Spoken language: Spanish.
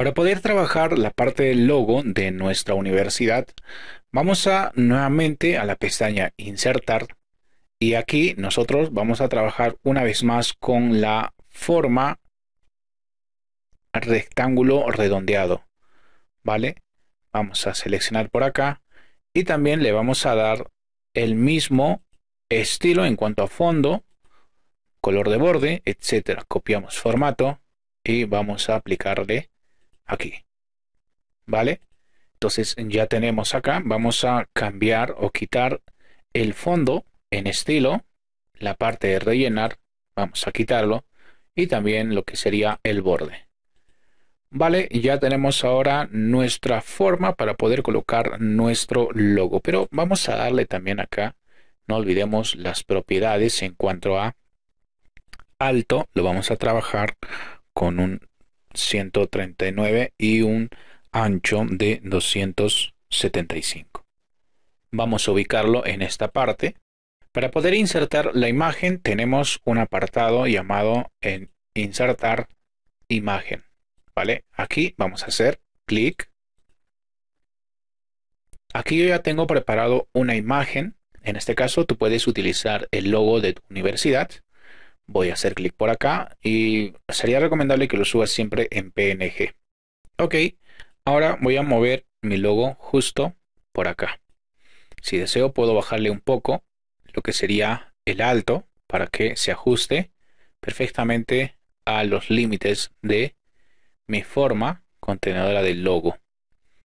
Para poder trabajar la parte del logo de nuestra universidad, vamos a nuevamente a la pestaña Insertar y aquí nosotros vamos a trabajar una vez más con la forma rectángulo redondeado. ¿Vale? Vamos a seleccionar por acá y también le vamos a dar el mismo estilo en cuanto a fondo, color de borde, etcétera. Copiamos formato y vamos a aplicarle aquí. ¿Vale? Entonces ya tenemos acá, vamos a cambiar o quitar el fondo en estilo, la parte de rellenar, vamos a quitarlo, y también lo que sería el borde. Vale, ya tenemos ahora nuestra forma para poder colocar nuestro logo, pero vamos a darle también acá, no olvidemos las propiedades en cuanto a alto, lo vamos a trabajar con un 139 y un ancho de 275. Vamos a ubicarlo en esta parte. Para poder insertar la imagen tenemos un apartado llamado en insertar imagen. ¿Vale? Aquí vamos a hacer clic. Aquí yo ya tengo preparado una imagen. En este caso tú puedes utilizar el logo de tu universidad voy a hacer clic por acá y sería recomendable que lo subas siempre en PNG. Ok, ahora voy a mover mi logo justo por acá. Si deseo puedo bajarle un poco lo que sería el alto para que se ajuste perfectamente a los límites de mi forma contenedora del logo.